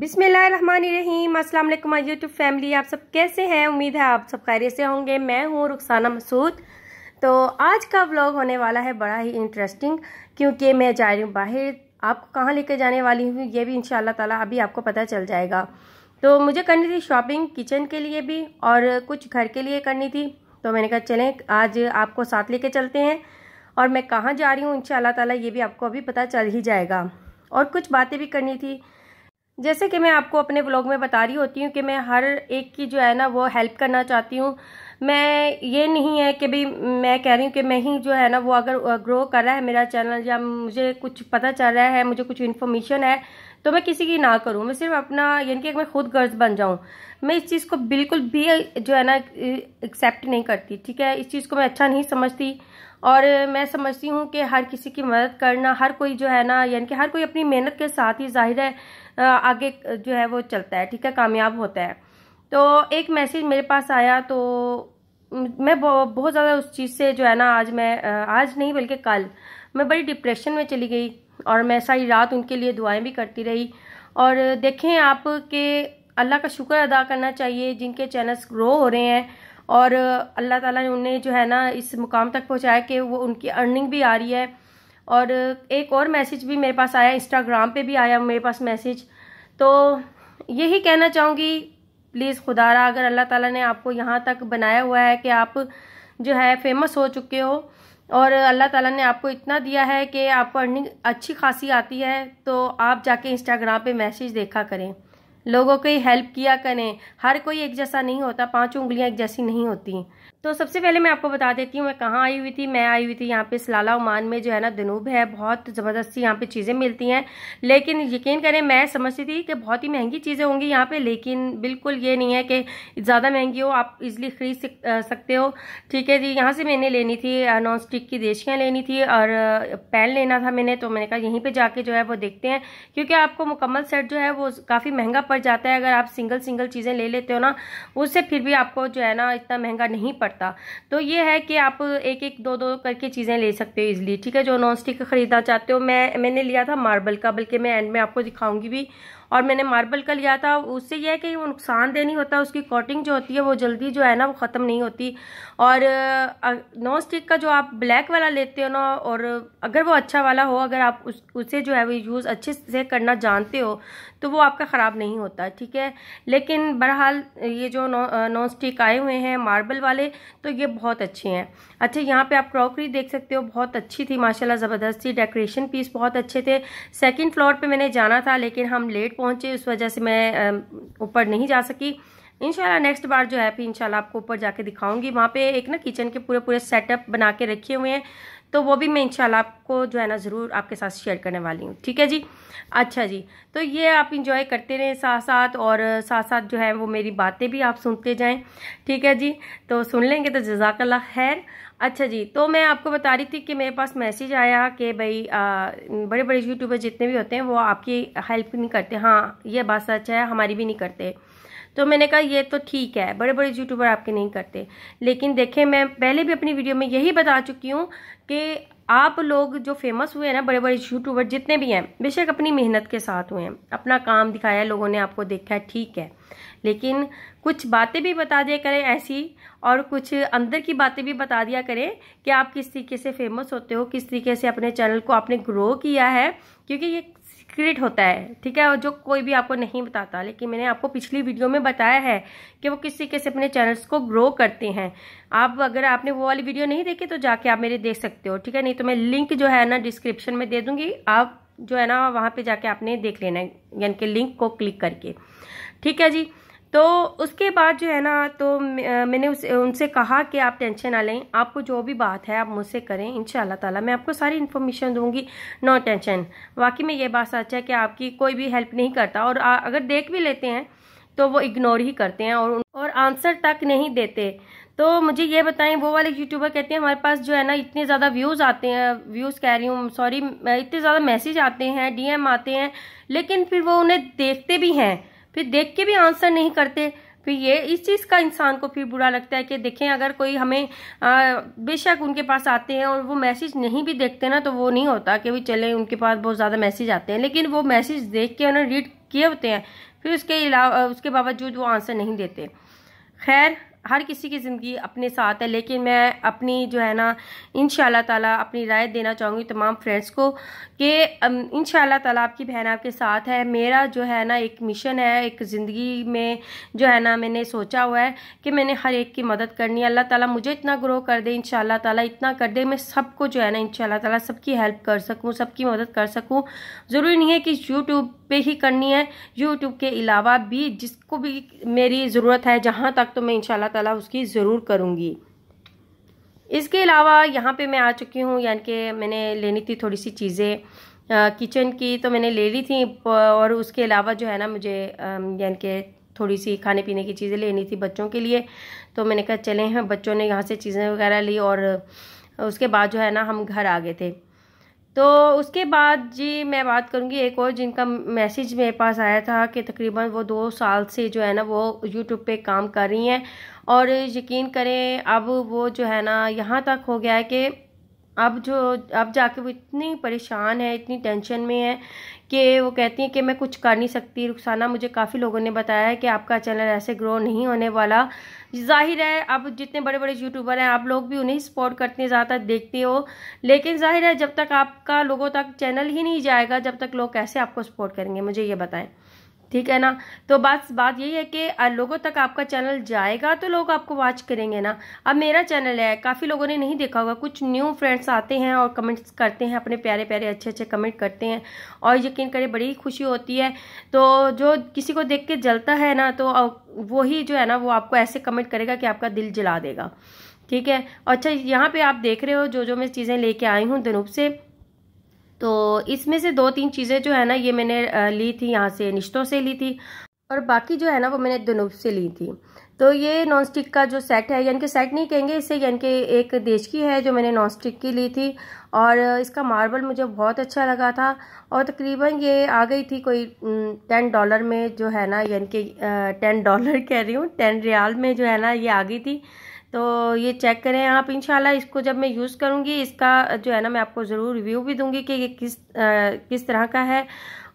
बिसमीम अस्सलाम वालेकुम माय यूट्यूब फैमिली आप सब कैसे हैं उम्मीद है आप सब खैरियत से होंगे मैं हूँ रुखसाना मसूद तो आज का व्लॉग होने वाला है बड़ा ही इंटरेस्टिंग क्योंकि मैं जा रही हूँ बाहर आपको कहाँ लेकर जाने वाली हूँ ये भी इन ताला अभी आपको पता चल जाएगा तो मुझे करनी थी शॉपिंग किचन के लिए भी और कुछ घर के लिए करनी थी तो मैंने कहा चलें आज आपको साथ लेके चलते हैं और मैं कहाँ जा रही हूँ इन ताला ये भी आपको अभी पता चल ही जाएगा और कुछ बातें भी करनी थी जैसे कि मैं आपको अपने ब्लॉग में बता रही होती हूँ कि मैं हर एक की जो है ना वो हेल्प करना चाहती हूँ मैं ये नहीं है कि भाई मैं कह रही हूँ कि मैं ही जो है ना वो अगर ग्रो कर रहा है मेरा चैनल या मुझे कुछ पता चल रहा है मुझे कुछ इन्फॉर्मेशन है तो मैं किसी की ना करूँ मैं सिर्फ अपना यानी कि मैं खुद गर्ज बन जाऊँ मैं इस चीज़ को बिल्कुल भी जो है ना एक्सेप्ट नहीं करती ठीक है इस चीज़ को मैं अच्छा नहीं समझती और मैं समझती हूँ कि हर किसी की मदद करना हर कोई जो है ना यानी कि हर कोई अपनी मेहनत के साथ ही जाहिर है आगे जो है वो चलता है ठीक है कामयाब होता है तो एक मैसेज मेरे पास आया तो मैं बहुत ज़्यादा उस चीज़ से जो है ना आज मैं आज नहीं बल्कि कल मैं बड़ी डिप्रेशन में चली गई और मैं सारी रात उनके लिए दुआएं भी करती रही और देखें आप के अल्लाह का शुक्र अदा करना चाहिए जिनके चैनल्स ग्रो हो रहे हैं और अल्लाह ताला ने उन्हें जो है ना इस मुकाम तक पहुंचाया कि वो उनकी अर्निंग भी आ रही है और एक और मैसेज भी मेरे पास आया इंस्टाग्राम पे भी आया मेरे पास मैसेज तो यही कहना चाहूँगी प्लीज़ खुदारा अगर अल्लाह ताला ने आपको यहाँ तक बनाया हुआ है कि आप जो है फेमस हो चुके हो और अल्लाह ताला ने आपको इतना दिया है कि आपको अर्निंग अच्छी खासी आती है तो आप जाके इंस्टाग्राम पे मैसेज देखा करें लोगों की हेल्प किया करें हर कोई एक जैसा नहीं होता पांच उंगलियां एक जैसी नहीं होती तो सबसे पहले मैं आपको बता देती हूँ मैं कहाँ आई हुई थी मैं आई हुई थी यहाँ पे सलाला उमान में जो है ना दनूब है बहुत ज़बरदस्ती यहाँ पे चीज़ें मिलती हैं लेकिन यकीन करें मैं समझती थी कि बहुत ही महंगी चीज़ें होंगी यहाँ पे लेकिन बिल्कुल ये नहीं है कि ज़्यादा महंगी हो आप इजिली खरीद सकते हो ठीक है जी यहाँ से मैंने लेनी थी नॉन स्टिक की देशियाँ लेनी थी और पैन लेना था मैंने तो मैंने कहा यहीं पर जाके जो है वो देखते हैं क्योंकि आपको मुकम्मल सेट जो है वो काफ़ी महंगा पड़ जाता है अगर आप सिंगल सिंगल चीज़ें ले लेते हो ना उससे फिर भी आपको जो है ना इतना महंगा नहीं पड़ता तो ये है कि आप एक एक दो दो करके चीज़ें ले सकते हो ईजिली ठीक है जो नॉन स्टिक ख़रीदना चाहते हो मैं मैंने लिया था मार्बल का बल्कि मैं एंड में आपको दिखाऊंगी भी और मैंने मार्बल का लिया था उससे यह है कि वो नुकसान दे नहीं होता उसकी कोटिंग जो होती है वो जल्दी जो है ना वो ख़त्म नहीं होती और नॉन स्टिक का जो आप ब्लैक वाला लेते हो ना और अगर वो अच्छा वाला हो अगर आप उस उसे जो है वो यूज़ अच्छे से करना जानते हो तो वो आपका ख़राब नहीं होता ठीक है लेकिन बहरहाल ये जो नॉन स्टिक आए हुए हैं मार्बल वाले तो ये बहुत अच्छे हैं अच्छा यहाँ पर आप क्रॉकरी देख सकते हो बहुत अच्छी थी माशाला ज़बरदस्ती डेकोरेशन पीस बहुत अच्छे थे सेकेंड फ्लोर पर मैंने जाना था लेकिन हम लेट पहुंचे उस वजह से मैं ऊपर नहीं जा सकी इंशाल्लाह नेक्स्ट बार जो है फिर इनशाला आपको ऊपर जाके दिखाऊंगी वहाँ पे एक ना किचन के पूरे पूरे सेटअप बना के रखे हुए हैं तो वो भी मैं इनशाला आपको जो है ना ज़रूर आपके साथ शेयर करने वाली हूँ ठीक है जी अच्छा जी तो ये आप इंजॉय करते रहें साथ साथ और साथ साथ जो है वो मेरी बातें भी आप सुनते जाएँ ठीक है जी तो सुन लेंगे तो जजाकल्ला खैर अच्छा जी तो मैं आपको बता रही थी कि मेरे पास मैसेज आया कि भाई आ, बड़े बड़े यूट्यूबर जितने भी होते हैं वो आपकी हेल्प नहीं करते हाँ ये बात सच है हमारी भी नहीं करते तो मैंने कहा ये तो ठीक है बड़े बड़े यूट्यूबर आपके नहीं करते लेकिन देखें मैं पहले भी अपनी वीडियो में यही बता चुकी हूँ कि आप लोग जो फेमस हुए हैं ना बड़े बड़े यूट्यूबर जितने भी हैं बेशक अपनी मेहनत के साथ हुए हैं अपना काम दिखाया लोगों ने आपको देखा है ठीक है लेकिन कुछ बातें भी बता दिया करें ऐसी और कुछ अंदर की बातें भी बता दिया करें कि आप किस तरीके से फेमस होते हो किस तरीके से अपने चैनल को आपने ग्रो किया है क्योंकि ये सीक्रेट होता है ठीक है और जो कोई भी आपको नहीं बताता लेकिन मैंने आपको पिछली वीडियो में बताया है कि वो किस तरीके से अपने चैनल्स को ग्रो करते हैं आप अगर आपने वो वाली वीडियो नहीं देखी तो जाके आप मेरे देख सकते हो ठीक है नहीं तो मैं लिंक जो है ना डिस्क्रिप्शन में दे दूँगी आप जो है ना वहाँ पर जाके आपने देख लेना है यानी कि लिंक को क्लिक करके ठीक है जी तो उसके बाद जो है ना तो मैंने उस उनसे कहा कि आप टेंशन ना लें आपको जो भी बात है आप मुझसे करें इन ताला मैं आपको सारी इन्फॉर्मेशन दूंगी नो टेंशन वाकई में ये बात सच है कि आपकी कोई भी हेल्प नहीं करता और आ, अगर देख भी लेते हैं तो वो इग्नोर ही करते हैं और और आंसर तक नहीं देते तो मुझे ये बताएं वो वाले यूट्यूबर कहते हैं हमारे पास जो है ना इतने ज़्यादा व्यूज़ आते हैं व्यूज़ कह रही हूँ सॉरी इतने ज़्यादा मैसेज आते हैं डीएम आते हैं लेकिन फिर वो उन्हें देखते भी हैं फिर देख के भी आंसर नहीं करते फिर ये इस चीज़ का इंसान को फिर बुरा लगता है कि देखें अगर कोई हमें बेशक उनके पास आते हैं और वो मैसेज नहीं भी देखते ना तो वो नहीं होता कि भी चले उनके पास बहुत ज़्यादा मैसेज आते हैं लेकिन वो मैसेज देख के उन्होंने रीड किए होते हैं फिर उसके अलावा उसके बावजूद वो आंसर नहीं देते खैर हर किसी की ज़िंदगी अपने साथ है लेकिन मैं अपनी जो है ना इन ताला अपनी राय देना चाहूँगी तमाम फ्रेंड्स को कि इन ताला आपकी बहन आपके साथ है मेरा जो है ना एक मिशन है एक ज़िंदगी में जो है ना मैंने सोचा हुआ है कि मैंने हर एक की मदद करनी है अल्लाह ताला मुझे इतना ग्रो कर दे इन ताला इतना कर दे मैं सबको जो है ना इन ताला सबकी हेल्प कर सकूँ सबकी मदद कर सकूँ ज़रूरी नहीं है कि यूट्यूब पे ही करनी है यूट्यूब के अलावा भी जिसको भी मेरी ज़रूरत है जहाँ तक तो मैं इन ताला उसकी ज़रूर करूँगी इसके अलावा यहाँ पे मैं आ चुकी हूँ यानी कि मैंने लेनी थी थोड़ी सी चीज़ें किचन की तो मैंने ले ली थी और उसके अलावा जो है ना मुझे यानी कि थोड़ी सी खाने पीने की चीज़ें लेनी थी बच्चों के लिए तो मैंने कहा चले हैं बच्चों ने यहाँ से चीज़ें वगैरह ली और उसके बाद जो है ना हम घर आ गए थे तो उसके बाद जी मैं बात करूँगी एक और जिनका मैसेज मेरे पास आया था कि तकरीबन वो दो साल से जो है ना वो यूट्यूब पे काम कर रही हैं और यकीन करें अब वो जो है ना यहाँ तक हो गया है कि अब जो अब जाके वो इतनी परेशान है इतनी टेंशन में है कि वो कहती हैं कि मैं कुछ कर नहीं सकती रुखसाना मुझे काफ़ी लोगों ने बताया है कि आपका चैनल ऐसे ग्रो नहीं होने वाला जाहिर है अब जितने बड़े बड़े यूट्यूबर हैं आप लोग भी उन्हें सपोर्ट करते हैं ज़्यादातर देखते हो लेकिन जाहिर है जब तक आपका लोगों तक चैनल ही नहीं जाएगा जब तक लोग कैसे आपको सपोर्ट करेंगे मुझे ये बताएं ठीक है ना तो बात बात यही है कि लोगों तक आपका चैनल जाएगा तो लोग आपको वॉच करेंगे ना अब मेरा चैनल है काफ़ी लोगों ने नहीं देखा होगा कुछ न्यू फ्रेंड्स आते हैं और कमेंट्स करते हैं अपने प्यारे प्यारे अच्छे अच्छे कमेंट करते हैं और यकीन करें बड़ी खुशी होती है तो जो किसी को देख के जलता है ना तो वही जो है ना वो आपको ऐसे कमेंट करेगा कि आपका दिल जला देगा ठीक है अच्छा यहाँ पर आप देख रहे हो जो जो मैं चीज़ें लेके आई हूँ धनूप से तो इसमें से दो तीन चीज़ें जो है ना ये मैंने ली थी यहाँ से निश्तों से ली थी और बाकी जो है ना वो मैंने दनूब से ली थी तो ये नॉनस्टिक का जो सेट है यानी कि सेट नहीं कहेंगे इसे यानी कि एक देश की है जो मैंने नॉन स्टिक की ली थी और इसका मार्बल मुझे बहुत अच्छा लगा था और तकरीबन ये आ गई थी कोई टेन डॉलर में जो है ना यानी कि टेन डॉलर कह रही हूँ टेन रियाल में जो है ना ये आ गई थी तो ये चेक करें आप इनशाला इसको जब मैं यूज़ करूँगी इसका जो है ना मैं आपको ज़रूर रिव्यू भी दूँगी कि ये किस आ, किस तरह का है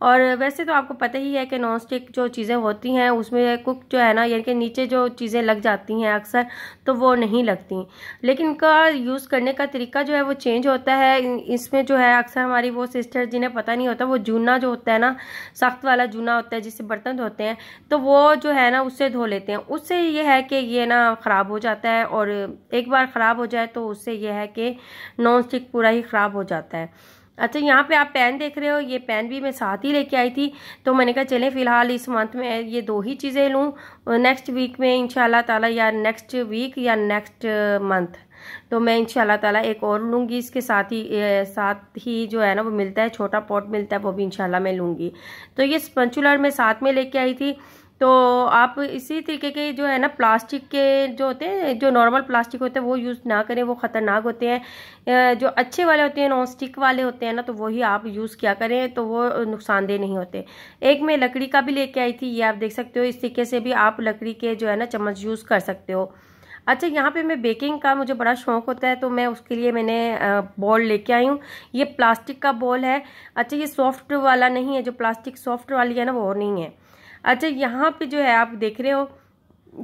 और वैसे तो आपको पता ही है कि नॉन स्टिक जो चीज़ें होती हैं उसमें कुक जो है ना यानी कि नीचे जो चीज़ें लग जाती हैं अक्सर तो वो नहीं लगती लेकिन इनका यूज़ करने का तरीका जो है वो चेंज होता है इसमें जो है अक्सर हमारी वो सिस्टर जिन्हें पता नहीं होता वो जूना जो होता है ना सख्त वाला जूना होता है जिससे बर्तन धोते हैं तो वो जो है ना उससे धो लेते हैं उससे ये है कि ये ना ख़राब हो जाता है और एक बार ख़राब हो जाए तो उससे यह है कि नॉन स्टिक पूरा ही ख़राब हो जाता है अच्छा यहाँ पे आप पेन देख रहे हो ये पेन भी मैं साथ ही लेके आई थी तो मैंने कहा चलें फ़िलहाल इस मंथ में ये दो ही चीज़ें लूँ नेक्स्ट वीक में इन ताला या नेक्स्ट वीक या नेक्स्ट मंथ तो मैं इन ताला एक और लूँगी इसके साथ ही ए, साथ ही जो है ना वो मिलता है छोटा पॉट मिलता है वो भी इन मैं लूँगी तो ये स्पंचुलर मैं साथ में लेके आई थी तो आप इसी तरीके के जो है ना प्लास्टिक के जो होते हैं जो नॉर्मल प्लास्टिक होते हैं वो यूज़ ना करें वो ख़तरनाक होते हैं जो अच्छे वाले होते हैं नॉन स्टिक वाले होते हैं ना तो वही आप यूज़ किया करें तो वो नुकसानदेह नहीं होते एक मैं लकड़ी का भी लेके आई थी ये आप देख सकते हो इस तरीके से भी आप लकड़ी के जो है ना चम्मच यूज़ कर सकते हो अच्छा यहाँ पे मैं बेकिंग का मुझे बड़ा शौक होता है तो मैं उसके लिए मैंने बॉल लेके आई हूँ ये प्लास्टिक का बॉल है अच्छा ये सॉफ्ट वाला नहीं है जो प्लास्टिक सॉफ्ट वाली है ना वो नहीं है अच्छा यहाँ पे जो है आप देख रहे हो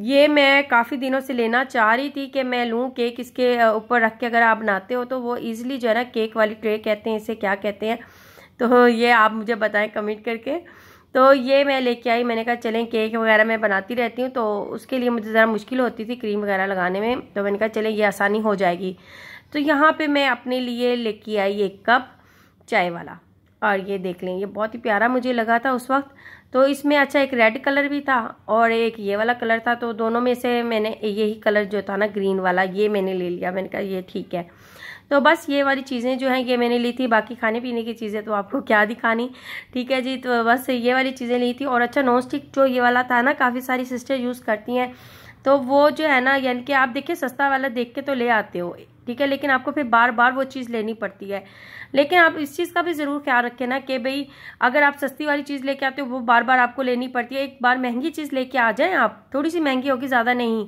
ये मैं काफ़ी दिनों से लेना चाह रही थी कि मैं लूँ केक इसके ऊपर रख के अगर आप बनाते हो तो वो ईज़िली जो है ना केक वाली ट्रे कहते हैं इसे क्या कहते हैं तो ये आप मुझे बताएं कमेंट करके तो ये मैं लेके आई मैंने कहा चलें केक वगैरह मैं बनाती रहती हूँ तो उसके लिए मुझे ज़रा मुश्किल होती थी क्रीम वगैरह लगाने में तो मैंने कहा चलें ये आसानी हो जाएगी तो यहाँ पे मैं अपने लिए लेके आई एक कप चाय वाला और ये देख लें ये बहुत ही प्यारा मुझे लगा था उस वक्त तो इसमें अच्छा एक रेड कलर भी था और एक ये वाला कलर था तो दोनों में से मैंने यही कलर जो था ना ग्रीन वाला ये मैंने ले लिया मैंने कहा ये ठीक है तो बस ये वाली चीज़ें जो हैं ये मैंने ली थी बाकी खाने पीने की चीज़ें तो आपको क्या दिखानी ठीक है जी तो बस ये वाली चीज़ें ली थी और अच्छा नॉन स्टिक जो ये वाला था ना काफ़ी सारी सिस्टर यूज़ करती हैं तो वो जो है ना यानी कि आप देखिए सस्ता वाला देख के तो ले आते हो ठीक है लेकिन आपको फिर बार बार वो चीज़ लेनी पड़ती है लेकिन आप इस चीज़ का भी ज़रूर ख्याल रखें ना कि भाई अगर आप सस्ती वाली चीज़ लेके आते हो वो बार बार आपको लेनी पड़ती है एक बार महंगी चीज़ लेके आ जाएं आप थोड़ी सी महंगी होगी ज़्यादा नहीं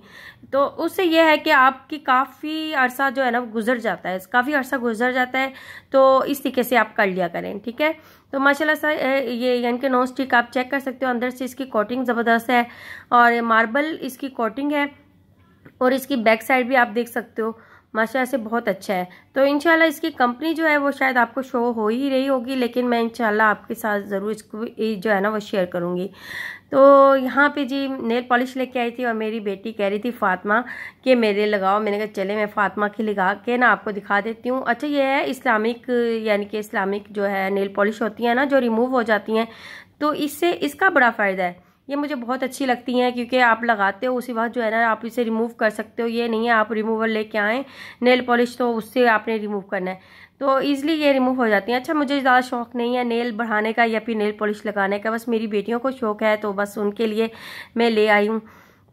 तो उससे यह है कि आपकी काफ़ी अरसा जो है ना गुजर जाता है काफ़ी अरसा गुजर जाता है तो इस तरीके से आप कर लिया करें ठीक है तो माशाला सर ये यानी कि नॉन स्टिक आप चेक कर सकते हो अंदर से इसकी कोटिंग ज़बरदस्त है और मार्बल इसकी कोटिंग है और इसकी बैक साइड भी आप देख सकते हो माशा से बहुत अच्छा है तो इनशाला इसकी कंपनी जो है वो शायद आपको शो हो ही रही होगी लेकिन मैं इनशाला आपके साथ ज़रूर इसको जो है ना वो शेयर करूँगी तो यहाँ पे जी नेल पॉलिश लेके आई थी और मेरी बेटी कह रही थी फातिमा कि मेरे लगाओ मैंने कहा चले मैं फातिमा की लगा के ना आपको दिखा देती हूँ अच्छा ये है इस्लामिक यानी कि इस्लामिक जो है नेल पॉलिश होती है ना जो रिमूव हो जाती हैं तो इससे इसका बड़ा फ़ायदा है ये मुझे बहुत अच्छी लगती हैं क्योंकि आप लगाते हो उसी बात जो है ना आप इसे रिमूव कर सकते हो ये नहीं है आप रिमूवर लेके आएँ नेल पॉलिश तो उससे आपने रिमूव करना है तो ईज़िली ये रिमूव हो जाती हैं अच्छा मुझे ज़्यादा शौक़ नहीं है नेल बढ़ाने का या फिर नेल पॉलिश लगाने का बस मेरी बेटियों को शौक़ है तो बस उनके लिए मैं ले आई हूँ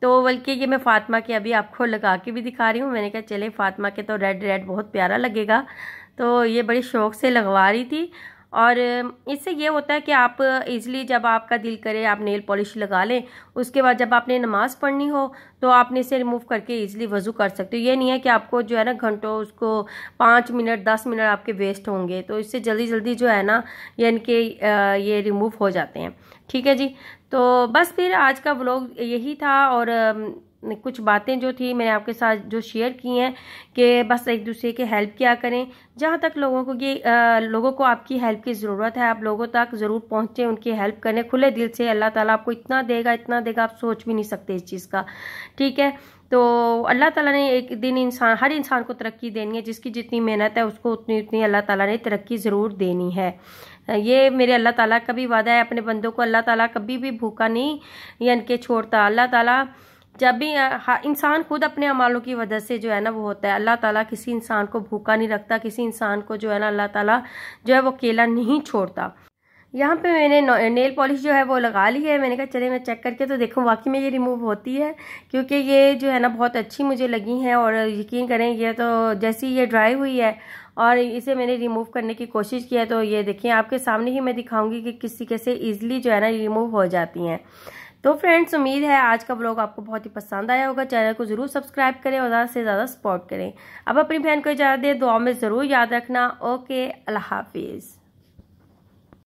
तो बल्कि ये मैं फ़ातिमा के अभी आपको लगा के भी दिखा रही हूँ मैंने कहा चले फ़ातिमा के तो रेड रेड बहुत प्यारा लगेगा तो ये बड़े शौक़ से लगवा रही थी और इससे ये होता है कि आप इजली जब आपका दिल करे आप नेल पॉलिश लगा लें उसके बाद जब आपने नमाज़ पढ़नी हो तो आपने इसे रिमूव करके इजली वज़ू कर सकते हो ये नहीं है कि आपको जो है ना घंटों उसको पाँच मिनट दस मिनट आपके वेस्ट होंगे तो इससे जल्दी जल्दी जो है ना यानी कि ये रिमूव हो जाते हैं ठीक है जी तो बस फिर आज का व्लॉग यही था और कुछ बातें जो थी मैंने आपके साथ जो शेयर की हैं कि बस एक दूसरे के हेल्प किया करें जहाँ तक लोगों को ये लोगों को आपकी हेल्प की ज़रूरत है आप लोगों तक ज़रूर पहुँचें उनकी हेल्प करें खुले दिल से अल्लाह ताला आपको इतना देगा इतना देगा आप सोच भी नहीं सकते इस चीज़ का ठीक है तो अल्लाह ताला ने एक दिन इंसान हर इंसान को तरक्की देनी है जिसकी जितनी मेहनत है उसको उतनी उतनी अल्लाह ताला ने तरक्की ज़रूर देनी है ये मेरे अल्लाह ताला का भी वादा है अपने बंदों को अल्लाह ताला कभी भी भूखा नहीं यान के छोड़ता अल्लाह ताला जब भी इंसान खुद अपने अमालों की वजह से जो है ना वो होता है अल्लाह ताला किसी इंसान को भूखा नहीं रखता किसी इंसान को जो है ना अल्लाह ताला जो है वो अकेला नहीं छोड़ता यहाँ पे मैंने नेल पॉलिश जो है वो लगा ली है मैंने कहा चले मैं चेक करके तो देखूँ वाकई में ये रिमूव होती है क्योंकि ये जो है ना बहुत अच्छी मुझे लगी हैं और यकीन करें ये तो जैसी ये ड्राई हुई है और इसे मैंने रिमूव करने की कोशिश की है तो ये देखिए आपके सामने ही मैं दिखाऊंगी कि किस तरीके से ईजिली जो है ना रिमूव हो जाती हैं तो फ्रेंड्स उम्मीद है आज का ब्लॉग आपको बहुत ही पसंद आया होगा चैनल को ज़रूर सब्सक्राइब करें और ज़्यादा से ज़्यादा सपोर्ट करें अब अपनी बहन को इजाज़त दें दुआ में ज़रूर याद रखना ओके अल्लाह हाफिज़